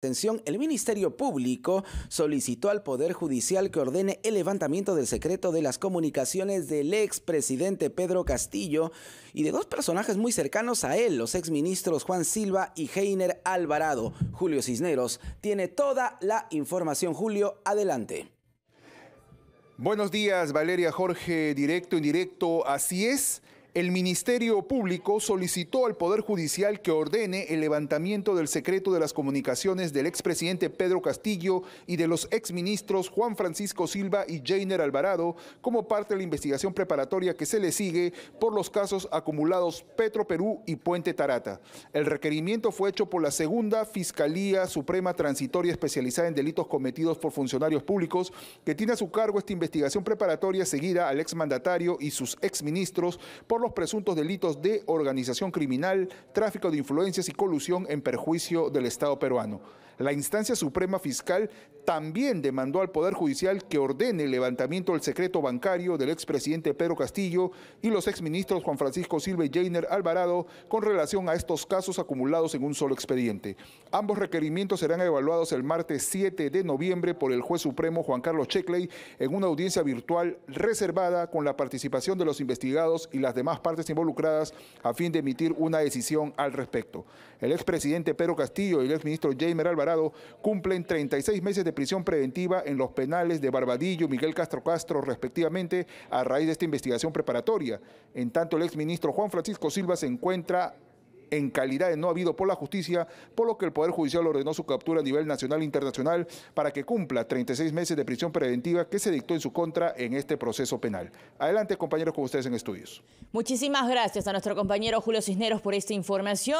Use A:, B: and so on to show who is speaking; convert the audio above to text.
A: Atención, el Ministerio Público solicitó al Poder Judicial que ordene el levantamiento del secreto de las comunicaciones del expresidente Pedro Castillo y de dos personajes muy cercanos a él, los exministros Juan Silva y Heiner Alvarado. Julio Cisneros tiene toda la información. Julio, adelante. Buenos
B: días, Valeria Jorge, directo, indirecto, así es. El Ministerio Público solicitó al Poder Judicial que ordene el levantamiento del secreto de las comunicaciones del expresidente Pedro Castillo y de los exministros Juan Francisco Silva y Jainer Alvarado como parte de la investigación preparatoria que se le sigue por los casos acumulados Petro Perú y Puente Tarata. El requerimiento fue hecho por la segunda Fiscalía Suprema Transitoria especializada en delitos cometidos por funcionarios públicos que tiene a su cargo esta investigación preparatoria seguida al exmandatario y sus exministros por los presuntos delitos de organización criminal, tráfico de influencias y colusión en perjuicio del Estado peruano. La instancia suprema fiscal también demandó al Poder Judicial que ordene el levantamiento del secreto bancario del expresidente Pedro Castillo y los ex exministros Juan Francisco Silva y Jainer Alvarado con relación a estos casos acumulados en un solo expediente. Ambos requerimientos serán evaluados el martes 7 de noviembre por el juez supremo Juan Carlos Checley en una audiencia virtual reservada con la participación de los investigados y las demás más partes involucradas a fin de emitir una decisión al respecto. El expresidente Pedro Castillo y el exministro Jaime Alvarado cumplen 36 meses de prisión preventiva en los penales de Barbadillo y Miguel Castro Castro, respectivamente, a raíz de esta investigación preparatoria. En tanto, el exministro Juan Francisco Silva se encuentra en calidad de no habido por la justicia, por lo que el Poder Judicial ordenó su captura a nivel nacional e internacional para que cumpla 36 meses de prisión preventiva que se dictó en su contra en este proceso penal. Adelante, compañeros, con ustedes en estudios.
A: Muchísimas gracias a nuestro compañero Julio Cisneros por esta información.